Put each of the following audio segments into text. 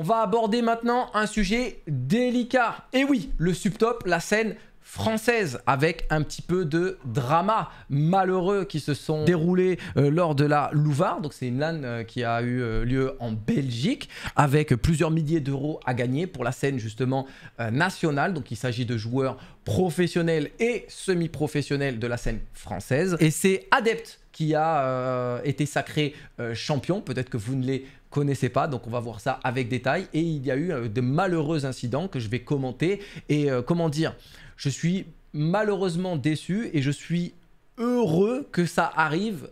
On va aborder maintenant un sujet délicat. Et oui, le subtop, la scène française avec un petit peu de drama malheureux qui se sont déroulés euh, lors de la Louvard. Donc c'est une LAN euh, qui a eu euh, lieu en Belgique avec plusieurs milliers d'euros à gagner pour la scène justement nationale. Donc il s'agit de joueurs professionnels et semi-professionnels de la scène française. Et c'est Adepte qui a été sacré champion. Peut-être que vous ne les connaissez pas, donc on va voir ça avec détail. Et il y a eu de malheureux incidents que je vais commenter. Et comment dire je suis malheureusement déçu et je suis heureux que ça arrive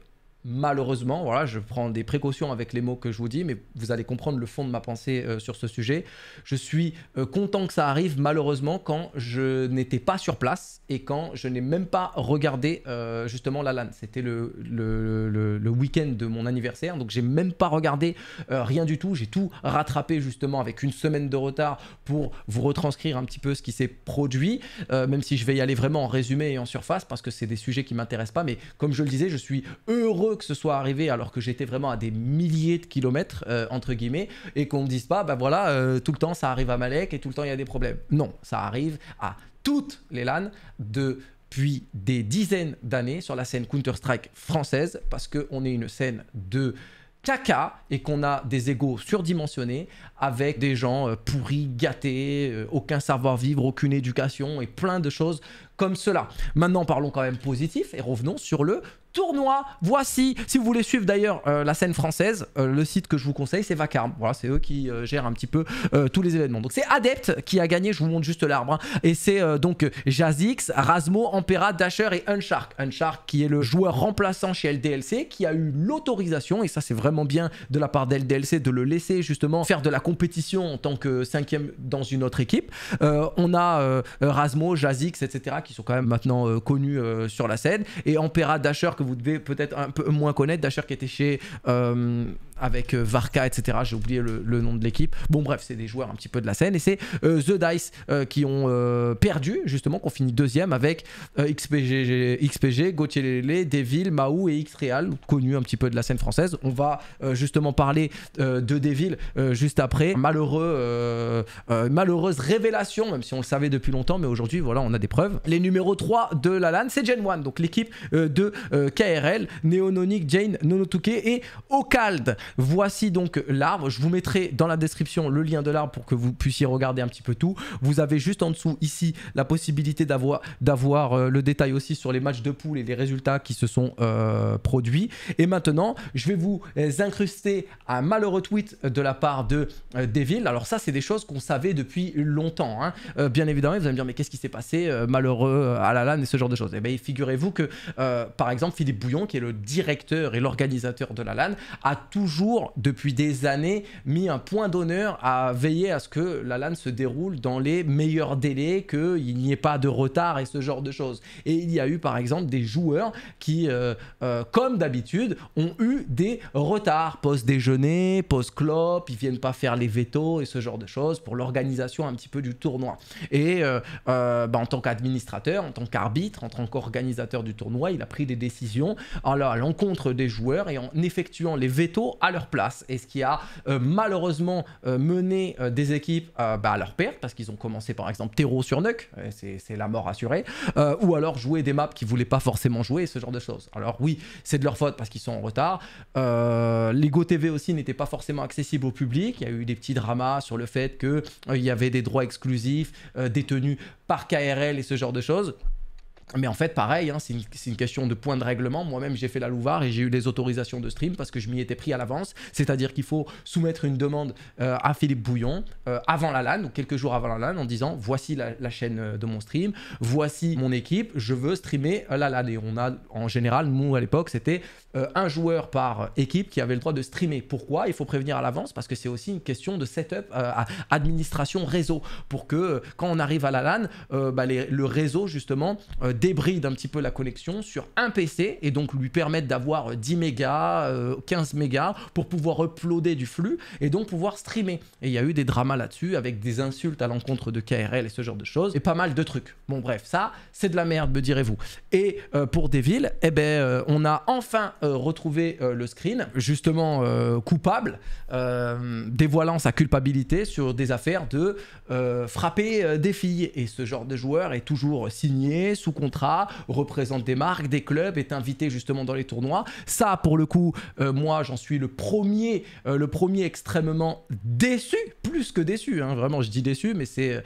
malheureusement, voilà, je prends des précautions avec les mots que je vous dis, mais vous allez comprendre le fond de ma pensée euh, sur ce sujet. Je suis euh, content que ça arrive, malheureusement, quand je n'étais pas sur place et quand je n'ai même pas regardé euh, justement la LAN. C'était le, le, le week-end de mon anniversaire, donc j'ai même pas regardé rien du tout. J'ai tout rattrapé justement avec une semaine de retard pour vous retranscrire un petit peu ce qui s'est produit, même si je vais y aller vraiment en résumé et en surface parce que c'est des sujets qui m'intéressent pas. Mais comme je le disais, je suis heureux que ce soit arrivé alors que j'étais vraiment à des milliers de kilomètres, euh, entre guillemets, et qu'on me dise pas, bah voilà, euh, tout le temps ça arrive à Malek et tout le temps il y a des problèmes. Non, ça arrive à toutes les LAN depuis des dizaines d'années sur la scène Counter-Strike française parce qu'on est une scène de caca et qu'on a des égaux surdimensionnés avec des gens euh, pourris, gâtés, aucun savoir-vivre, aucune éducation et plein de choses comme cela. Maintenant, parlons quand même positif et revenons sur le tournoi. Voici, si vous voulez suivre d'ailleurs euh, la scène française, euh, le site que je vous conseille, c'est Vacarme. Voilà, c'est eux qui euh, gèrent un petit peu tous les événements. Donc c'est Adept qui a gagné, je vous montre juste l'arbre. Hein. Et c'est donc Jazix, Razmo, Ampera, Dasher et Unshark. Unshark qui est le joueur remplaçant chez LDLC, qui a eu l'autorisation, et ça c'est vraiment bien de la part d'LDLC de le laisser justement faire de la compétition en tant que cinquième dans une autre équipe. on a Razmo, Jazix, etc qui sont quand même maintenant euh, connus euh, sur la scène. Et Ampera Dasher, que vous devez peut-être un peu moins connaître, Dasher qui était chez euh, avec euh, Varka, etc. J'ai oublié le, nom de l'équipe. Bon, bref, c'est des joueurs un petit peu de la scène. Et c'est euh, The Dice euh, qui ont perdu, justement, qu'on finit deuxième avec XPG, XPG, Gauthier Lélé, Devil Mahou et Xreal, connus un petit peu de la scène française. On va justement parler de Deville juste après. Malheureux, malheureuse révélation, même si on le savait depuis longtemps, mais aujourd'hui, voilà, on a des preuves. Les numéros 3 de la LAN, c'est Gen 1, donc l'équipe de KRL, Neononic, Jane, Nonotuke et Ocalde Voici donc l'arbre. Je vous mettrai dans la description le lien de l'arbre pour que vous puissiez regarder un petit peu tout. Vous avez juste en dessous ici la possibilité d'avoir euh, le détail aussi sur les matchs de poule et les résultats qui se sont euh, produits. Et maintenant, je vais vous euh, incruster un malheureux tweet de la part de Deville. Alors ça, c'est des choses qu'on savait depuis longtemps. Hein. bien évidemment, vous allez me dire, mais qu'est-ce qui s'est passé Malheureux, à la LAN et ce genre de choses. Et eh bien, figurez-vous que, par exemple, Philippe Bouillon, qui est le directeur et l'organisateur de la LAN, a toujours depuis des années, mis un point d'honneur à veiller à ce que la LAN se déroule dans les meilleurs délais, qu'il n'y ait pas de retard et ce genre de choses. Et il y a eu par exemple des joueurs qui, euh, euh, comme d'habitude, ont eu des retards post-déjeuner, post-clop, ils viennent pas faire les vétos et ce genre de choses pour l'organisation un petit peu du tournoi. Et euh, bah, en tant qu'administrateur, en tant qu'arbitre, en tant qu'organisateur du tournoi, il a pris des décisions à l'encontre des joueurs et en effectuant les vétos à leur place et ce qui a euh, malheureusement euh, mené euh, des équipes bah, à leur perte parce qu'ils ont commencé par exemple terreau sur nuc c'est la mort assurée, ou alors jouer des maps qu'ils voulaient pas forcément jouer, ce genre de choses. Alors oui, c'est de leur faute parce qu'ils sont en retard. Lego TV aussi n'était pas forcément accessible au public, il y a eu des petits dramas sur le fait qu'il il y avait des droits exclusifs détenus par KRL et ce genre de choses. Mais en fait, pareil, hein, c'est une, question de point de règlement. Moi-même, j'ai fait la Louvard et j'ai eu les autorisations de stream parce que je m'y étais pris à l'avance. C'est-à-dire qu'il faut soumettre une demande euh, à Philippe Bouillon euh, avant la LAN ou quelques jours avant la LAN en disant voici la, chaîne euh, de mon stream, voici mon équipe, je veux streamer la LAN. Et on a, en général, nous à l'époque, c'était un joueur par équipe qui avait le droit de streamer. Pourquoi Il faut prévenir à l'avance parce que c'est aussi une question de setup, administration réseau pour que quand on arrive à la LAN, bah, le réseau justement débride un petit peu la connexion sur un PC et donc lui permettre d'avoir 10 mégas, 15 euh, mégas pour pouvoir uploader du flux et donc pouvoir streamer. Et il y a eu des dramas là-dessus avec des insultes à l'encontre de KRL et ce genre de choses et pas mal de trucs. Bon bref, ça c'est de la merde, me direz-vous. Et euh, pour Devil, eh ben euh, on a enfin retrouvé le screen justement coupable dévoilant sa culpabilité sur des affaires de frapper des filles et ce genre de joueur est toujours signé sous représente des marques, des clubs, est invité justement dans les tournois. Ça, pour le coup, euh, moi, j'en suis le premier, euh, le premier extrêmement déçu, plus que déçu. Hein. vraiment, je dis déçu, mais c'est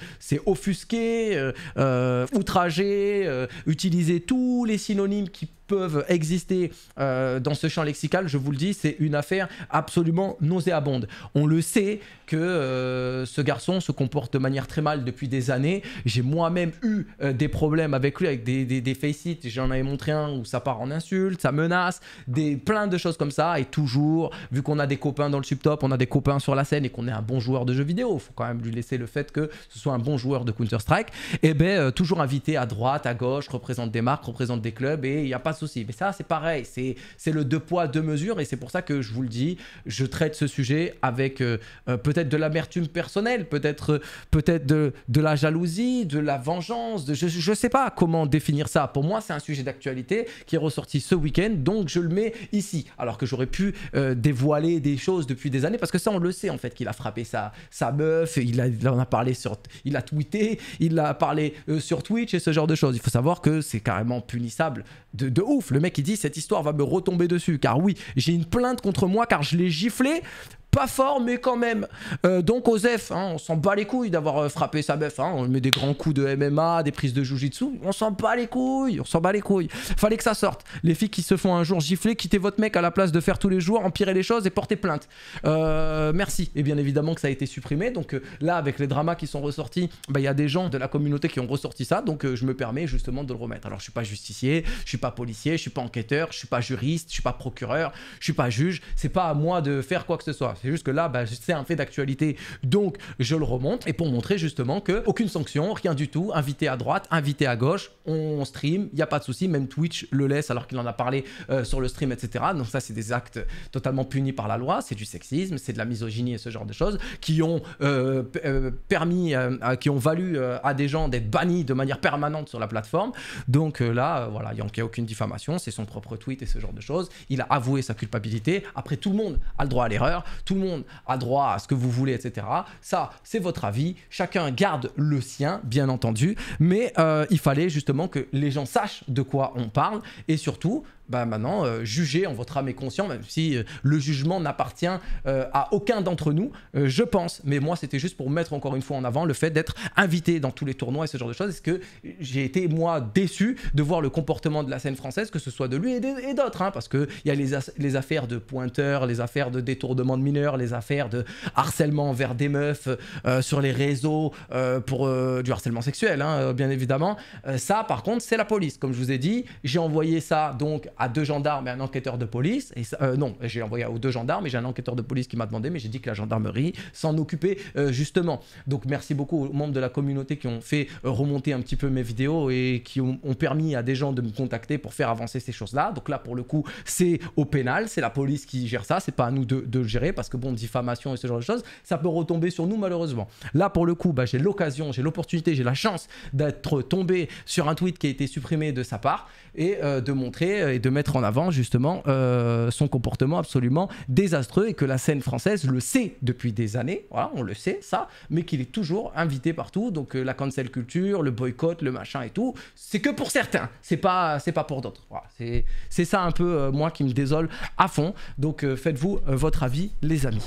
offusqué, euh, outragé, utiliser tous les synonymes qui peuvent exister euh, dans ce champ lexical, je vous le dis, c'est une affaire absolument nauséabonde. On le sait que euh, ce garçon se comporte de manière très mal depuis des années. J'ai moi-même eu euh, des problèmes avec lui, avec des, des, des face J'en avais montré un où ça part en insulte, ça menace, des, plein de choses comme ça. Et toujours, vu qu'on a des copains dans le subtop, on a des copains sur la scène et qu'on est un bon joueur de jeux vidéo, faut quand même lui laisser le fait que ce soit un bon joueur de Counter-Strike. Et eh ben toujours invité à droite, à gauche, représente des marques, représente des clubs. Et il n'y a pas souci. Mais ça, c'est pareil, c'est le deux poids, deux mesures, et c'est pour ça que je vous le dis, je traite ce sujet avec euh, euh, peut-être de l'amertume personnelle, peut-être euh, peut-être de, de, la jalousie, de la vengeance, de, je ne sais pas comment définir ça. Pour moi, c'est un sujet d'actualité qui est ressorti ce week-end, donc je le mets ici, alors que j'aurais pu dévoiler des choses depuis des années, parce que ça, on le sait en fait qu'il a frappé sa, sa meuf, il, en a parlé sur... Il a tweeté, il a parlé sur Twitch et ce genre de choses. Il faut savoir que c'est carrément punissable de, de ouf. Le mec, il dit, cette histoire va me retomber dessus, car oui, j'ai une plainte contre moi, car je l'ai giflé pas fort, mais quand même. Euh, donc Osef, hein, on s'en bat les couilles d'avoir euh, frappé sa meuf. Hein. On met des grands coups de MMA, des prises de jujitsu. On s'en bat les couilles, on s'en bat les couilles. Fallait que ça sorte. Les filles qui se font un jour gifler, quittez votre mec à la place de faire tous les jours, empirer les choses et porter plainte. Euh, merci. Et bien évidemment que ça a été supprimé. Donc là, avec les dramas qui sont ressortis, bah, il y a des gens de la communauté qui ont ressorti ça. Donc je me permets justement de le remettre. Alors je suis pas justicier, je suis pas policier, je suis pas enquêteur, je suis pas juriste, je suis pas procureur, je suis pas juge. C'est pas à moi de faire quoi que ce soit. C'est juste que là, bah, c'est un fait d'actualité, donc je le remonte. Et pour montrer justement que aucune sanction, rien du tout, invité à droite, invité à gauche, on stream, il n'y a pas de souci. Même Twitch le laisse alors qu'il en a parlé euh, sur le stream, etc. Donc ça, c'est des actes totalement punis par la loi. C'est du sexisme, c'est de la misogynie et ce genre de choses qui ont euh, euh, permis, qui ont valu à des gens d'être bannis de manière permanente sur la plateforme. Donc là, voilà, il n'y a aucune diffamation, c'est son propre tweet et ce genre de choses. Il a avoué sa culpabilité. Après, tout le monde a le droit à l'erreur tout le monde a droit à ce que vous voulez, etc. Ça, c'est votre avis. Chacun garde le sien, bien entendu. Mais euh, il fallait justement que les gens sachent de quoi on parle. Et surtout, ben maintenant, juger euh, jugez en votre âme et conscience, même si euh, le jugement n'appartient euh, à aucun d'entre nous, je pense. Mais moi, c'était juste pour mettre encore une fois en avant le fait d'être invité dans tous les tournois et ce genre de choses. Est-ce que j'ai été, moi, déçu de voir le comportement de la scène française, que ce soit de lui et d'autres, hein, parce qu'il y a les, affaires de pointeurs, les affaires de détournement de mineurs, les affaires de harcèlement envers des meufs sur les réseaux pour du harcèlement sexuel, hein, bien évidemment. ça, par contre, c'est la police. Comme je vous ai dit, j'ai envoyé ça donc à deux gendarmes et un enquêteur de police. Et euh, non, j'ai envoyé aux deux gendarmes et j'ai un enquêteur de police qui m'a demandé, mais j'ai dit que la gendarmerie s'en occupait euh, justement. Donc merci beaucoup aux membres de la communauté qui ont fait euh, remonter un petit peu mes vidéos et qui ont, permis à des gens de me contacter pour faire avancer ces choses-là. Donc là, pour le coup, c'est au pénal, c'est la police qui gère ça, c'est pas à nous de, le gérer parce que bon, diffamation et ce genre de choses, ça peut retomber sur nous malheureusement. Là, pour le coup, bah, j'ai l'occasion, j'ai l'opportunité, j'ai la chance d'être tombé sur un tweet qui a été supprimé de sa part et de montrer et de mettre en avant justement euh, son comportement absolument désastreux et que la scène française le sait depuis des années, voilà, on le sait ça, mais qu'il est toujours invité partout, donc euh, la cancel culture, le boycott, le machin et tout, c'est que pour certains, c'est pas, c'est pas pour d'autres. c'est ça un peu euh, moi qui me désole à fond, donc faites-vous votre avis les amis.